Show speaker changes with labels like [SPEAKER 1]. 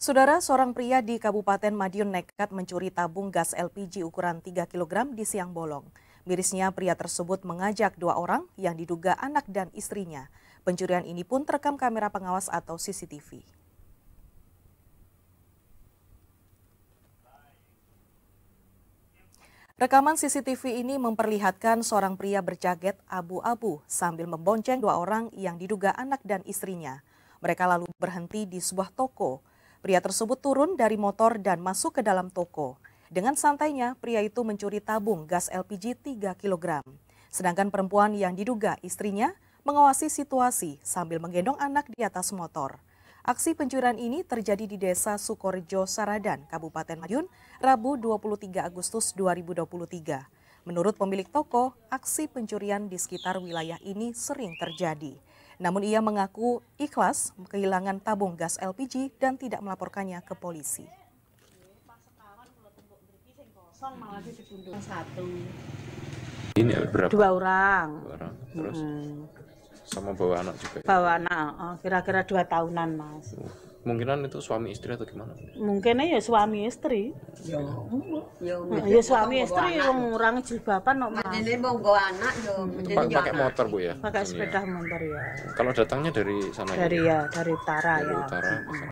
[SPEAKER 1] Saudara, seorang pria di Kabupaten Madiun nekat mencuri tabung gas LPG ukuran 3 kg di siang bolong. Mirisnya, pria tersebut mengajak dua orang yang diduga anak dan istrinya. Pencurian ini pun terekam kamera pengawas atau CCTV. Rekaman CCTV ini memperlihatkan seorang pria berjaket abu-abu sambil membonceng dua orang yang diduga anak dan istrinya. Mereka lalu berhenti di sebuah toko. Pria tersebut turun dari motor dan masuk ke dalam toko. Dengan santainya, pria itu mencuri tabung gas LPG 3 kg. Sedangkan perempuan yang diduga istrinya mengawasi situasi sambil menggendong anak di atas motor. Aksi pencurian ini terjadi di Desa Sukorejo Saradan, Kabupaten Madiun, Rabu 23 Agustus 2023. Menurut pemilik toko, aksi pencurian di sekitar wilayah ini sering terjadi. Namun ia mengaku ikhlas kehilangan tabung gas LPG dan tidak melaporkannya ke polisi. Satu. Ini berapa? Dua orang. Dua orang. Terus hmm. sama bawa anak juga. Ya? Bawa anak, oh, kira-kira dua tahunan mas. Uh kemungkinan itu suami istri atau gimana mungkin ya suami istri ya ya, nah, ya suami istri yang orang jilbaban no mas jadi mau gue anak yo ya ya pakai motor bu ya pakai sepeda motor ya kalau datangnya dari sana dari ya, ya dari utara ya dari utara